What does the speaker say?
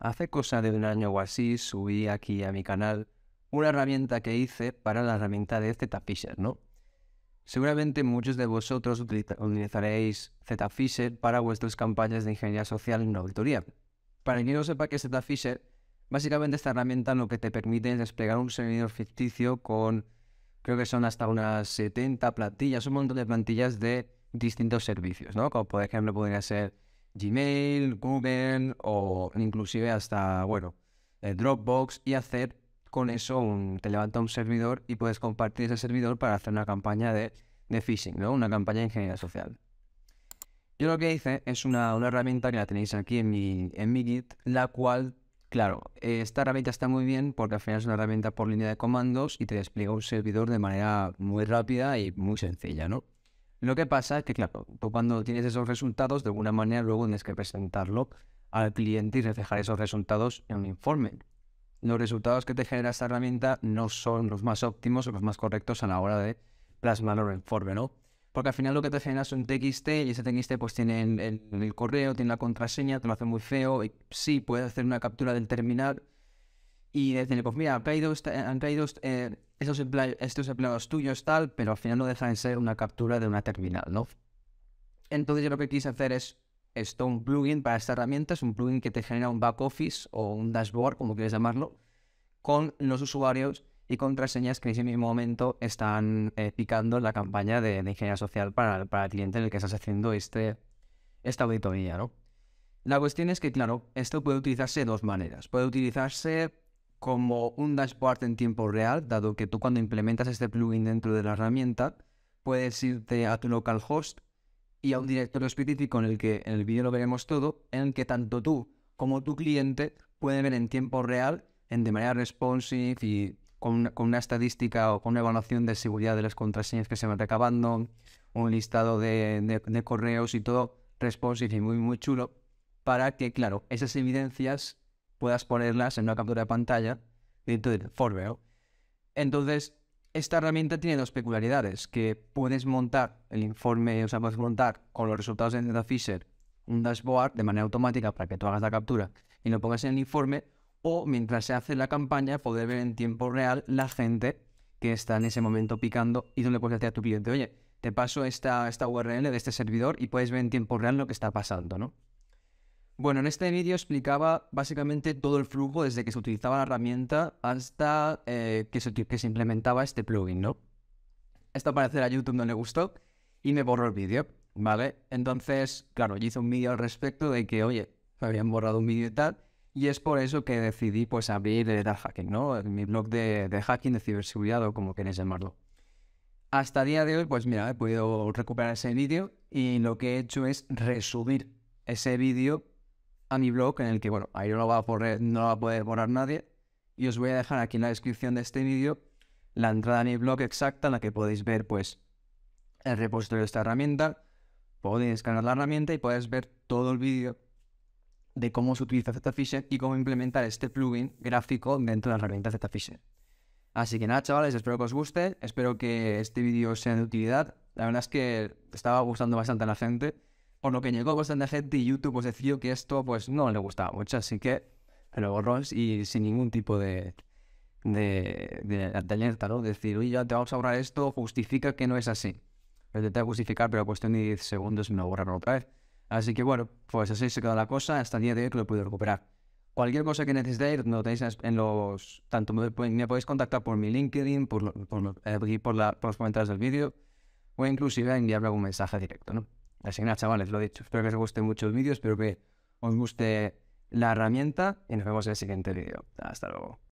Hace cosa de un año o así subí aquí a mi canal una herramienta que hice para la herramienta de Zetafisher, ¿no? Seguramente muchos de vosotros utilizaréis Fisher para vuestras campañas de ingeniería social en auditoría. Para que no sepa qué es Fisher, básicamente esta herramienta lo que te permite es desplegar un servidor ficticio con, creo que son hasta unas 70 plantillas, un montón de plantillas de distintos servicios, ¿no? Como por ejemplo podría ser Gmail, Google o inclusive hasta, bueno, eh, Dropbox y hacer con eso un, te levanta un servidor y puedes compartir ese servidor para hacer una campaña de, phishing, ¿no? Una campaña de ingeniería social. Yo lo que hice es una, una herramienta que la tenéis aquí en mi, en mi Git, la cual, claro, esta herramienta está muy bien porque al final es una herramienta por línea de comandos y te despliega un servidor de manera muy rápida y muy sencilla, ¿no? Lo que pasa es que, claro, tú cuando tienes esos resultados, de alguna manera luego tienes que presentarlo al cliente y reflejar esos resultados en un informe. Los resultados que te genera esta herramienta no son los más óptimos o los más correctos a la hora de plasmarlo en el informe, ¿no? Porque al final lo que te genera es un TXT y ese TXT pues tiene el, correo, tiene la contraseña, te lo hace muy feo. Y sí, puedes hacer una captura del terminal, y decirle, pues mira, han eh, traído, eh, estos, empleados, estos empleados tuyos, tal, pero al final no dejan de ser una captura de una terminal, ¿no? Entonces yo lo que quise hacer es esto, un plugin para esta herramienta, es un plugin que te genera un back office o un dashboard, como quieres llamarlo, con los usuarios y contraseñas que en ese mismo momento están eh, picando la campaña de, ingeniería social para, el cliente en el que estás haciendo este, esta auditoría, ¿no? La cuestión es que, claro, esto puede utilizarse de dos maneras. Puede utilizarse como un dashboard en tiempo real, dado que tú cuando implementas este plugin dentro de la herramienta, puedes irte a tu localhost y a un directorio específico en el que en el vídeo lo veremos todo, en el que tanto tú como tu cliente pueden ver en tiempo real, en de manera responsive y con una, estadística o con una evaluación de seguridad de las contraseñas que se van recabando, un listado de, de correos y todo responsive y muy, muy chulo, para que, claro, esas evidencias puedas ponerlas en una captura de pantalla dentro del Forveo. Entonces, esta herramienta tiene dos peculiaridades, que puedes montar el informe, o sea, puedes montar con los resultados de Data Fisher un dashboard de manera automática para que tú hagas la captura y lo pongas en el informe, o mientras se hace la campaña, poder ver en tiempo real la gente que está en ese momento picando y donde puedes decir a tu cliente, oye, te paso esta, esta URL de este servidor y puedes ver en tiempo real lo que está pasando, ¿no? Bueno, en este vídeo explicaba básicamente todo el flujo desde que se utilizaba la herramienta hasta eh, que, se, implementaba este plugin, ¿no? Esto al a YouTube no le gustó y me borró el vídeo, ¿vale? Entonces, claro, yo hice un vídeo al respecto de que, oye, me habían borrado un vídeo y tal, y es por eso que decidí pues abrir el Hacking, ¿no? Mi blog de, hacking, de ciberseguridad o como queréis llamarlo. Hasta el día de hoy, pues mira, he podido recuperar ese vídeo y lo que he hecho es resubir ese vídeo a mi blog en el que, bueno, ahí no lo va a, no va a poder borrar nadie. Y os voy a dejar aquí en la descripción de este vídeo la entrada a mi blog exacta en la que podéis ver, pues, el repositorio de esta herramienta. Podéis escanear la herramienta y podéis ver todo el vídeo de cómo se utiliza ZFisher y cómo implementar este plugin gráfico dentro de la herramienta ZFisher. Así que nada, chavales, espero que os guste, espero que este vídeo sea de utilidad. La verdad es que estaba gustando bastante a la gente por lo que llegó bastante pues, gente y YouTube pues decidió que esto pues no le gustaba mucho, así que lo borró y sin ningún tipo de, de, alerta, ¿no? Decir, oye, ya te vamos a borrar esto, justifica que no es así. Lo pues, intenté justificar, pero a cuestión de 10 segundos me lo borraron otra vez. Así que bueno, pues así se queda la cosa, hasta el día de hoy que lo pude recuperar. Cualquier cosa que necesitéis, no tenéis en los... Tanto me, podéis contactar por mi LinkedIn, por, por, eh, por los comentarios del vídeo, o inclusive enviarme algún mensaje directo, ¿no? Así que nada, chavales, lo he dicho. Espero que os guste mucho el vídeo, espero que os guste la herramienta y nos vemos en el siguiente vídeo. Hasta luego.